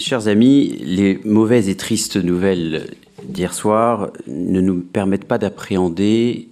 chers amis, les mauvaises et tristes nouvelles d'hier soir ne nous permettent pas d'appréhender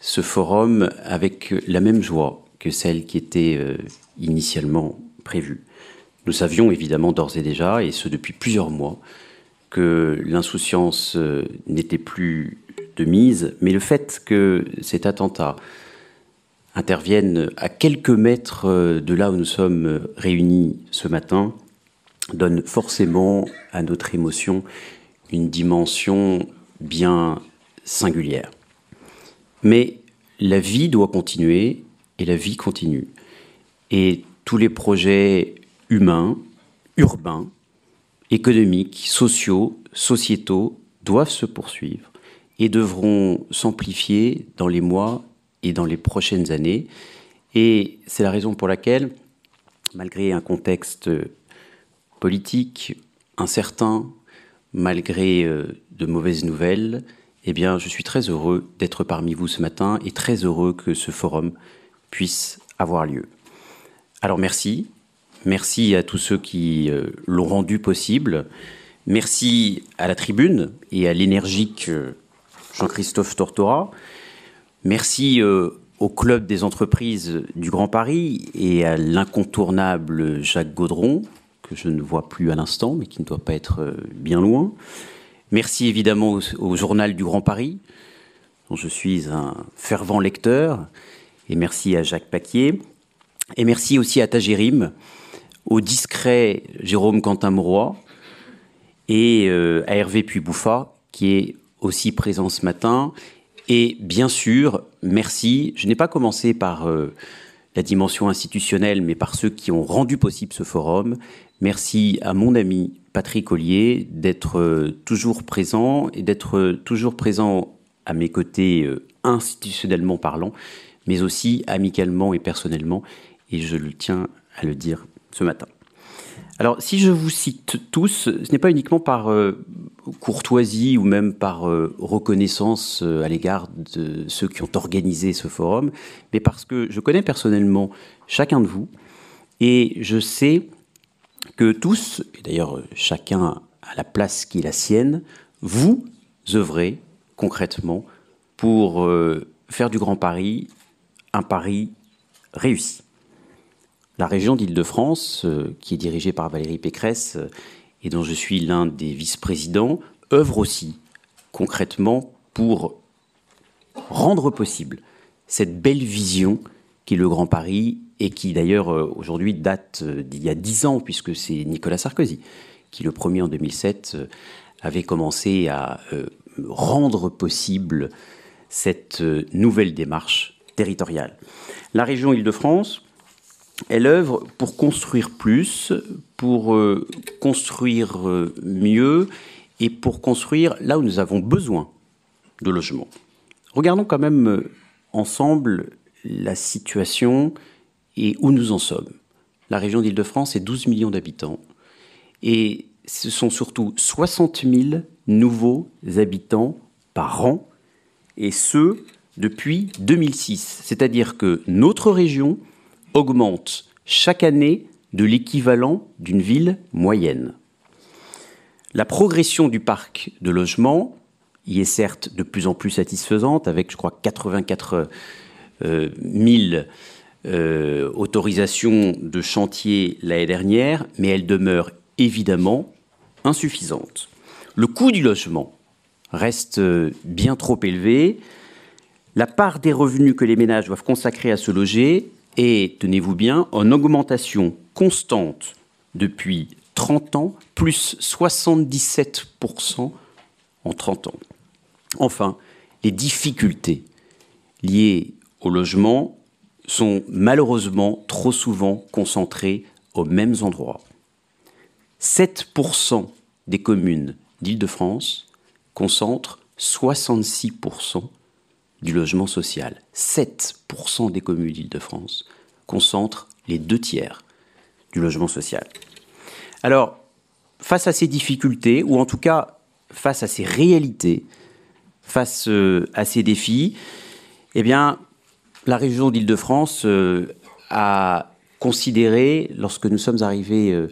ce forum avec la même joie que celle qui était euh, initialement prévue. Nous savions évidemment d'ores et déjà, et ce depuis plusieurs mois, que l'insouciance euh, n'était plus de mise, mais le fait que cet attentat intervienne à quelques mètres euh, de là où nous sommes réunis ce matin donne forcément à notre émotion une dimension bien singulière. Mais la vie doit continuer et la vie continue. Et tous les projets humains, urbains, économiques, sociaux, sociétaux doivent se poursuivre et devront s'amplifier dans les mois et dans les prochaines années. Et c'est la raison pour laquelle, malgré un contexte politique incertain, malgré euh, de mauvaises nouvelles, eh bien, je suis très heureux d'être parmi vous ce matin et très heureux que ce forum puisse avoir lieu. Alors merci, merci à tous ceux qui euh, l'ont rendu possible, merci à la tribune et à l'énergique euh, Jean-Christophe Tortora, merci au Club des entreprises du Grand Paris et à l'incontournable Jacques Gaudron, que je ne vois plus à l'instant, mais qui ne doit pas être euh, bien loin. Merci évidemment au, Journal du Grand Paris, dont je suis un fervent lecteur, et merci à Jacques Paquier, et merci aussi à Tajérim, au discret Jérôme Quentin Mauroy, et euh, à Hervé Puy-Bouffa, qui est aussi présent ce matin. Et bien sûr, merci. Je n'ai pas commencé par... Euh, la dimension institutionnelle, mais par ceux qui ont rendu possible ce forum. Merci à mon ami Patrick Ollier d'être euh, toujours présent et d'être euh, toujours présent à mes côtés euh, institutionnellement parlant, mais aussi amicalement et personnellement. Et je le tiens à le dire ce matin. Alors, si je vous cite tous, ce n'est pas uniquement par euh, courtoisie ou même par euh, reconnaissance euh, à l'égard de ceux qui ont organisé ce forum, mais parce que je connais personnellement chacun de vous et je sais que tous, et d'ailleurs chacun à la place qui est la sienne, vous œuvrez concrètement pour faire du Grand Paris un Paris réussi. La région d'Île-de-France, euh, qui est dirigée par Valérie Pécresse euh, et dont je suis l'un des vice-présidents, œuvre aussi concrètement pour rendre possible cette belle vision qui est le Grand Paris et qui d'ailleurs euh, aujourd'hui date d'il y a dix ans puisque c'est Nicolas Sarkozy qui le premier en 2007 avait commencé à rendre possible cette nouvelle démarche territoriale. La région Île-de-France, elle œuvre pour construire plus, pour euh, construire euh, mieux et pour construire là où nous avons besoin de logements. Regardons quand même euh, ensemble la situation et où nous en sommes. La région d'Île-de-France est 12 millions d'habitants et ce sont surtout 60 000 nouveaux habitants par an et ce depuis 2006. C'est-à-dire que notre région augmente chaque année de l'équivalent d'une ville moyenne. La progression du parc de logement y est certes de plus en plus satisfaisante, avec je crois 84 000 euh, euh, autorisations de chantier l'année dernière, mais elle demeure évidemment insuffisante. Le coût du logement reste euh, bien trop élevé. La part des revenus que les ménages doivent consacrer à se loger et tenez-vous bien, en augmentation constante depuis 30 ans, plus 77% en 30 ans. Enfin, les difficultés liées au logement sont malheureusement trop souvent concentrées aux mêmes endroits. 7% des communes d'Île-de-France concentrent 66% du logement social, 7% des communes d'Île-de-France concentrent les deux tiers du logement social. Alors, face à ces difficultés, ou en tout cas face à ces réalités, face euh, à ces défis, eh bien, la région d'Île-de-France euh, a considéré, lorsque nous sommes arrivés euh,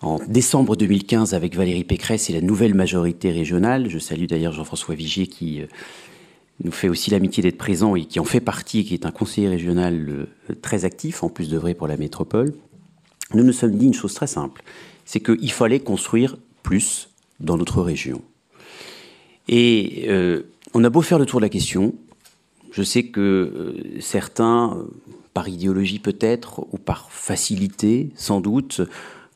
en décembre 2015 avec Valérie Pécresse et la nouvelle majorité régionale, je salue d'ailleurs Jean-François Vigier qui nous fait aussi l'amitié d'être présent et qui en fait partie, qui est un conseiller régional euh, très actif, en plus de vrai pour la métropole, nous nous sommes dit une chose très simple, c'est qu'il fallait construire plus dans notre région. Et euh, on a beau faire le tour de la question, je sais que euh, certains, par idéologie peut-être, ou par facilité sans doute,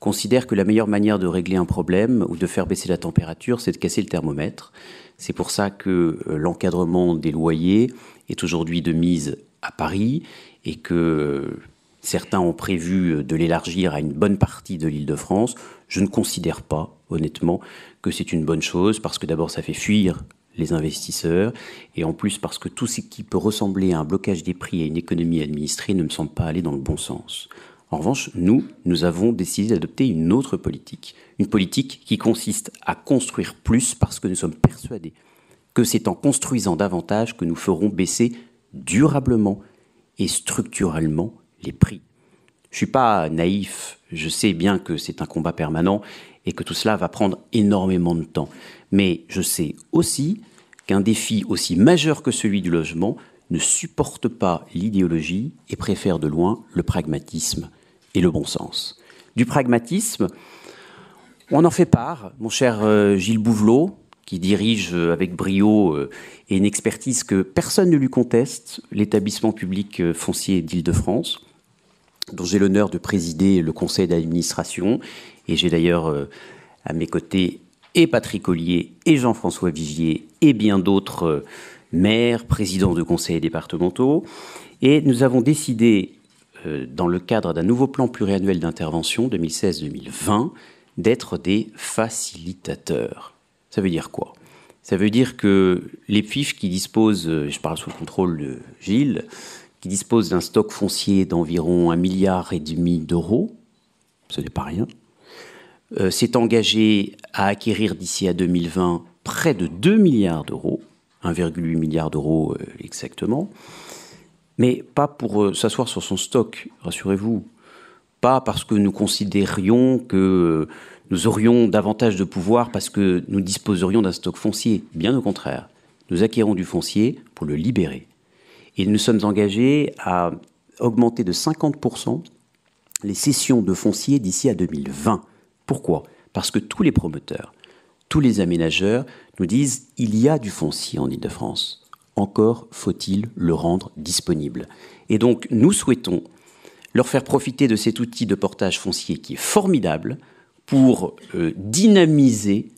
considère que la meilleure manière de régler un problème ou de faire baisser la température, c'est de casser le thermomètre. C'est pour ça que euh, l'encadrement des loyers est aujourd'hui de mise à Paris et que euh, certains ont prévu euh, de l'élargir à une bonne partie de l'île de France. Je ne considère pas, honnêtement, que c'est une bonne chose parce que d'abord ça fait fuir les investisseurs, et en plus parce que tout ce qui peut ressembler à un blocage des prix et à une économie administrée ne me semble pas aller dans le bon sens. En revanche, nous, nous avons décidé d'adopter une autre politique, une politique qui consiste à construire plus parce que nous sommes persuadés que c'est en construisant davantage que nous ferons baisser durablement et structurellement les prix. Je ne suis pas naïf, je sais bien que c'est un combat permanent et que tout cela va prendre énormément de temps. Mais je sais aussi qu'un défi aussi majeur que celui du logement ne supporte pas l'idéologie et préfère de loin le pragmatisme et le bon sens. Du pragmatisme, on en fait part, mon cher euh, Gilles Bouvelot, qui dirige euh, avec brio euh, et une expertise que personne ne lui conteste, l'établissement public foncier d'Île-de-France, dont j'ai l'honneur de présider le conseil d'administration. Et j'ai d'ailleurs à mes côtés et Patrick Ollier et Jean-François Vigier et bien d'autres Maire, président de conseils départementaux. Et nous avons décidé, euh, dans le cadre d'un nouveau plan pluriannuel d'intervention 2016-2020, d'être des facilitateurs. Ça veut dire quoi Ça veut dire que les PIF qui disposent, euh, je parle sous le contrôle de Gilles, qui disposent d'un stock foncier d'environ un milliard et demi d'euros, ce n'est pas rien, euh, s'est engagé à acquérir d'ici à 2020 près de 2 milliards d'euros 1,8 milliard d'euros euh, exactement, mais pas pour euh, s'asseoir sur son stock, rassurez-vous. Pas parce que nous considérions que nous aurions davantage de pouvoir parce que nous disposerions d'un stock foncier. Bien au contraire, nous acquérons du foncier pour le libérer. Et nous sommes engagés à augmenter de 50% les cessions de foncier d'ici à 2020. Pourquoi Parce que tous les promoteurs, tous les aménageurs nous disent il y a du foncier en Ile-de-France. Encore faut-il le rendre disponible. Et donc, nous souhaitons leur faire profiter de cet outil de portage foncier qui est formidable pour euh, dynamiser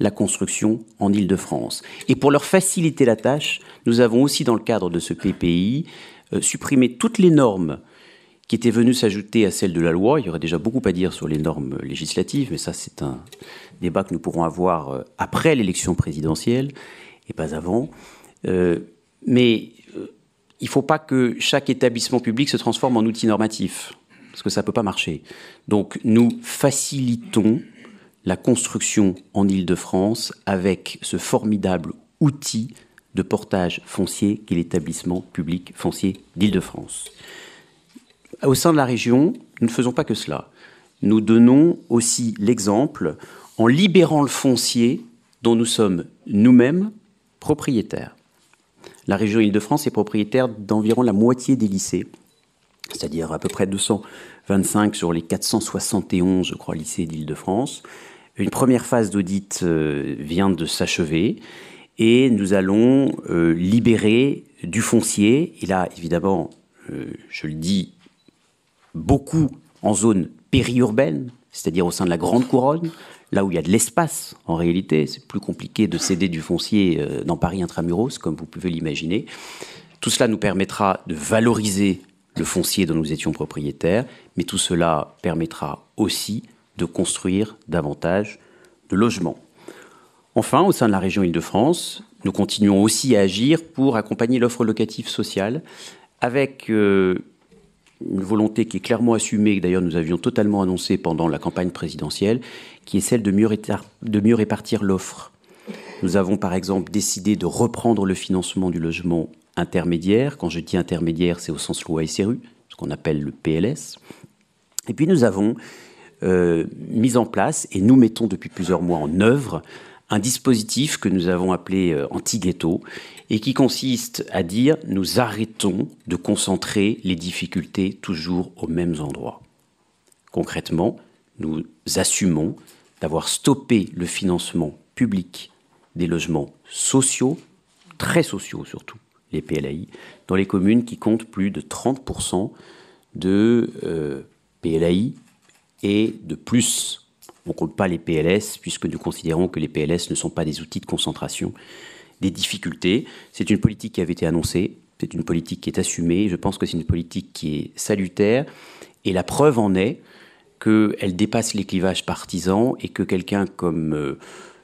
la construction en Ile-de-France. Et pour leur faciliter la tâche, nous avons aussi, dans le cadre de ce PPI, euh, supprimé toutes les normes qui était venu s'ajouter à celle de la loi. Il y aurait déjà beaucoup à dire sur les normes législatives, mais ça c'est un débat que nous pourrons avoir euh, après l'élection présidentielle et pas avant. Euh, mais euh, il ne faut pas que chaque établissement public se transforme en outil normatif, parce que ça ne peut pas marcher. Donc nous facilitons la construction en Ile-de-France avec ce formidable outil de portage foncier qu'est l'établissement public foncier d'Ile-de-France. Au sein de la région, nous ne faisons pas que cela. Nous donnons aussi l'exemple en libérant le foncier dont nous sommes nous-mêmes propriétaires. La région Île-de-France est propriétaire d'environ la moitié des lycées, c'est-à-dire à peu près 225 sur les 471, je crois, lycées d'Île-de-France. Une première phase d'audit euh, vient de s'achever et nous allons euh, libérer du foncier. Et là, évidemment, euh, je le dis beaucoup en zone périurbaine, c'est-à-dire au sein de la grande couronne, là où il y a de l'espace en réalité. C'est plus compliqué de céder du foncier euh, dans Paris intramuros, comme vous pouvez l'imaginer. Tout cela nous permettra de valoriser le foncier dont nous étions propriétaires, mais tout cela permettra aussi de construire davantage de logements. Enfin, au sein de la région Île-de-France, nous continuons aussi à agir pour accompagner l'offre locative sociale avec euh, une volonté qui est clairement assumée, que d'ailleurs nous avions totalement annoncé pendant la campagne présidentielle, qui est celle de mieux, répartir l'offre. Nous avons par exemple décidé de reprendre le financement du logement intermédiaire. Quand je dis intermédiaire, c'est au sens loi SRU, ce qu'on appelle le PLS. Et puis nous avons euh, mis en place, et nous mettons depuis plusieurs mois en œuvre, un dispositif que nous avons appelé euh, anti-ghetto et qui consiste à dire nous arrêtons de concentrer les difficultés toujours aux mêmes endroits. Concrètement, nous assumons d'avoir stoppé le financement public des logements sociaux, très sociaux surtout, les PLAI, dans les communes qui comptent plus de 30% de euh, PLAI et de plus on ne compte pas les PLS, puisque nous considérons que les PLS ne sont pas des outils de concentration des difficultés. C'est une politique qui avait été annoncée, c'est une politique qui est assumée, je pense que c'est une politique qui est salutaire, et la preuve en est qu'elle dépasse les clivages partisans et que quelqu'un comme euh,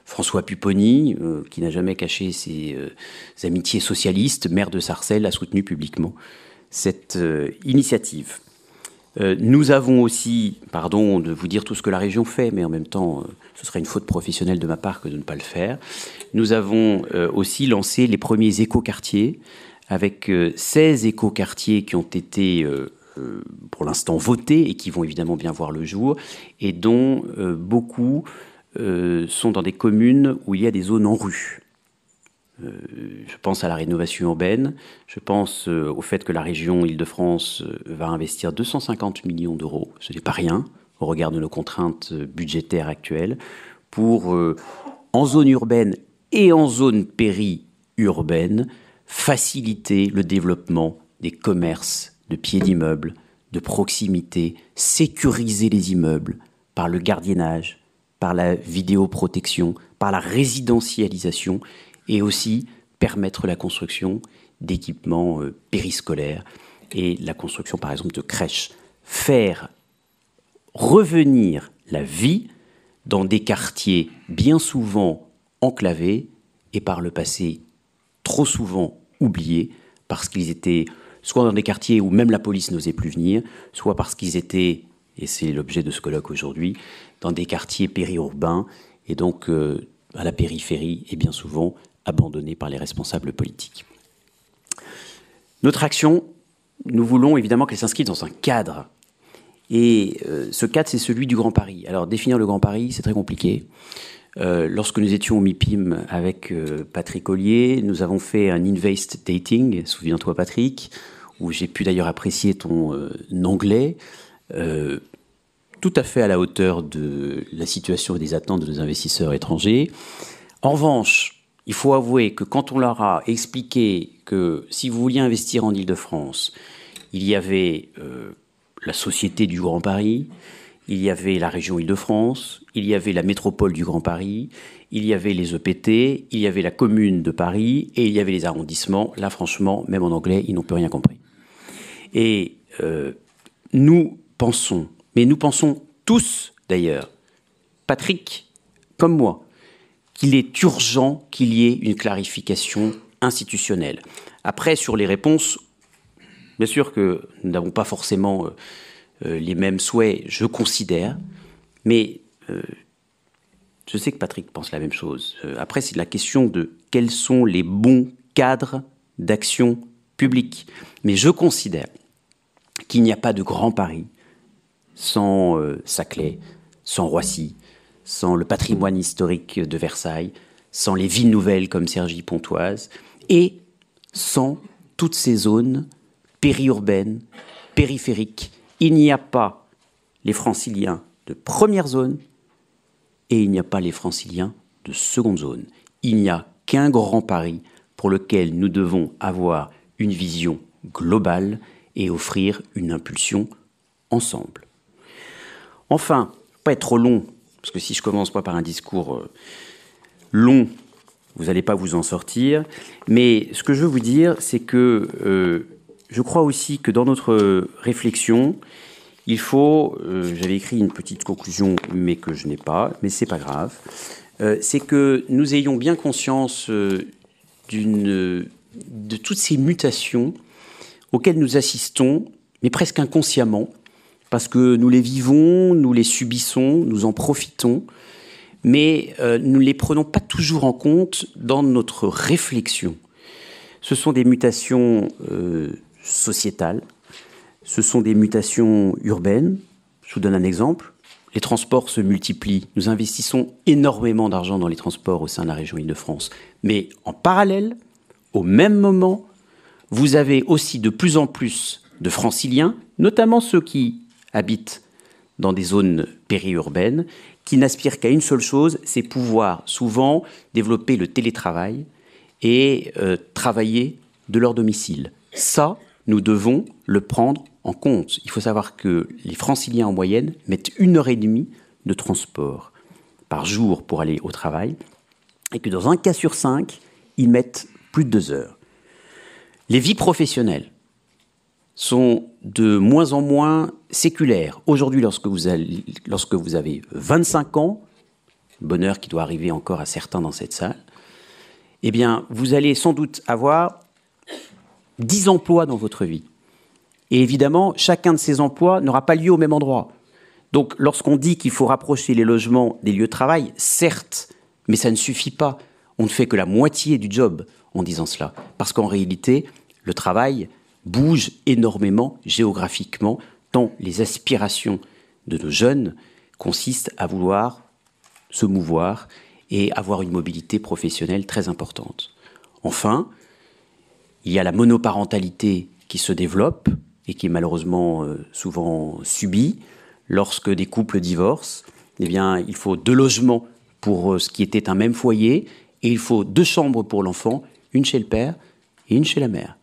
François Pupponi, euh, qui n'a jamais caché ses, euh, amitiés socialistes, maire de Sarcelles, a soutenu publiquement cette initiative. Euh, nous avons aussi, pardon de vous dire tout ce que la région fait, mais en même temps, euh, ce serait une faute professionnelle de ma part que de ne pas le faire. Nous avons euh, aussi lancé les premiers écoquartiers, avec 16 écoquartiers qui ont été pour l'instant votés et qui vont évidemment bien voir le jour, et dont beaucoup sont dans des communes où il y a des zones en rue. Euh, je pense à la rénovation urbaine, je pense euh, au fait que la région Île-de-France euh, va investir 250 millions d'euros, ce n'est pas rien au regard de nos contraintes budgétaires actuelles, pour, en zone urbaine et en zone périurbaine, faciliter le développement des commerces de pieds d'immeuble, de proximité, sécuriser les immeubles par le gardiennage, par la vidéoprotection, par la résidentialisation et aussi permettre la construction d'équipements euh, périscolaires et la construction, par exemple, de crèches. Faire revenir la vie dans des quartiers bien souvent enclavés et par le passé trop souvent oubliés parce qu'ils étaient soit dans des quartiers où même la police n'osait plus venir, soit parce qu'ils étaient, et c'est l'objet de ce colloque aujourd'hui, dans des quartiers périurbains et donc euh, à la périphérie et bien souvent abandonnée par les responsables politiques. Notre action, nous voulons évidemment qu'elle s'inscrive dans un cadre. Et euh, ce cadre, c'est celui du Grand Paris. Alors définir le Grand Paris, c'est très compliqué. Euh, lorsque nous étions au MIPIM avec euh, Patrick Collier, nous avons fait un invest dating, souviens-toi Patrick, où j'ai pu d'ailleurs apprécier ton anglais, tout à fait à la hauteur de la situation et des attentes de nos investisseurs étrangers. En revanche, il faut avouer que quand on leur a expliqué que si vous vouliez investir en Ile-de-France, il y avait euh, la Société du Grand Paris, il y avait la région Île-de-France, il y avait la métropole du Grand Paris, il y avait les EPT, il y avait la commune de Paris et il y avait les arrondissements. Là, franchement, même en anglais, ils n'ont plus rien compris. Et euh, nous pensons, mais nous pensons tous d'ailleurs, Patrick comme moi, il est urgent qu'il y ait une clarification institutionnelle. Après, sur les réponses, bien sûr que nous n'avons pas forcément euh, euh, les mêmes souhaits, je considère, mais euh, je sais que Patrick pense la même chose. après, c'est la question de quels sont les bons cadres d'action publique. Mais je considère qu'il n'y a pas de grand pari sans Saclay, sans Roissy, sans le patrimoine historique de Versailles, sans les villes nouvelles comme Sergi pontoise et sans toutes ces zones périurbaines, périphériques. Il n'y a pas les franciliens de première zone et il n'y a pas les franciliens de seconde zone. Il n'y a qu'un grand Paris pour lequel nous devons avoir une vision globale et offrir une impulsion ensemble. Enfin, pas être trop long parce que si je commence pas par un discours euh, long, vous n'allez pas vous en sortir. Mais ce que je veux vous dire, c'est que euh, je crois aussi que dans notre réflexion, il faut, euh, j'avais écrit une petite conclusion, mais que je n'ai pas, mais c'est pas grave, c'est que nous ayons bien conscience d'une, de toutes ces mutations auxquelles nous assistons, mais presque inconsciemment, parce que nous les vivons, nous les subissons, nous en profitons, mais euh, nous ne les prenons pas toujours en compte dans notre réflexion. Ce sont des mutations euh, sociétales, ce sont des mutations urbaines. Je vous donne un exemple. Les transports se multiplient. Nous investissons énormément d'argent dans les transports au sein de la région Île-de-France. Mais en parallèle, au même moment, vous avez aussi de plus en plus de franciliens, notamment ceux qui habitent dans des zones périurbaines, qui n'aspirent qu'à une seule chose, c'est pouvoir souvent développer le télétravail et euh, travailler de leur domicile. Ça, nous devons le prendre en compte. Il faut savoir que les Franciliens en moyenne mettent une heure et demie de transport par jour pour aller au travail, et que dans un cas sur cinq, ils mettent plus de deux heures. Les vies professionnelles sont de moins en moins séculaires. Aujourd'hui, lorsque, vous, avez 25 ans, bonheur qui doit arriver encore à certains dans cette salle, eh bien, vous allez sans doute avoir 10 emplois dans votre vie. Et évidemment, chacun de ces emplois n'aura pas lieu au même endroit. Donc, lorsqu'on dit qu'il faut rapprocher les logements des lieux de travail, certes, mais ça ne suffit pas. On ne fait que la moitié du job en disant cela. Parce qu'en réalité, le travail, bouge énormément géographiquement, tant les aspirations de nos jeunes consistent à vouloir se mouvoir et avoir une mobilité professionnelle très importante. Enfin, il y a la monoparentalité qui se développe et qui est malheureusement euh, souvent subie lorsque des couples divorcent. Eh bien, il faut deux logements pour euh, ce qui était un même foyer et il faut deux chambres pour l'enfant, une chez le père et une chez la mère.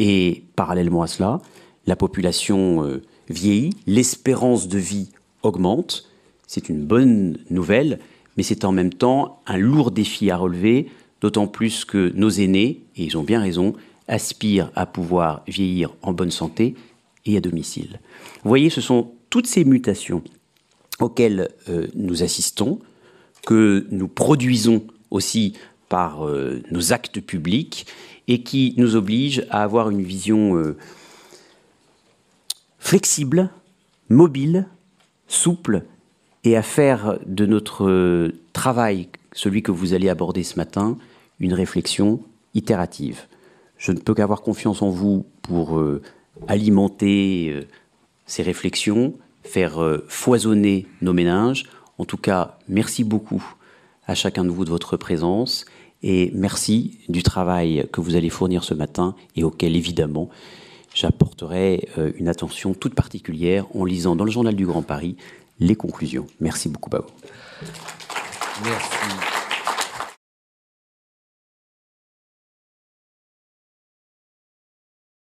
Et parallèlement à cela, la population euh, vieillit, l'espérance de vie augmente. C'est une bonne nouvelle, mais c'est en même temps un lourd défi à relever, d'autant plus que nos aînés, et ils ont bien raison, aspirent à pouvoir vieillir en bonne santé et à domicile. Vous voyez, ce sont toutes ces mutations auxquelles euh, nous assistons, que nous produisons aussi par euh, nos actes publics et qui nous oblige à avoir une vision euh, flexible, mobile, souple, et à faire de notre euh, travail, celui que vous allez aborder ce matin, une réflexion itérative. Je ne peux qu'avoir confiance en vous pour euh, alimenter ces réflexions, faire foisonner nos méninges. En tout cas, merci beaucoup à chacun de vous de votre présence et merci du travail que vous allez fournir ce matin et auquel évidemment j'apporterai euh, une attention toute particulière en lisant dans le journal du Grand Paris les conclusions. Merci beaucoup à Merci.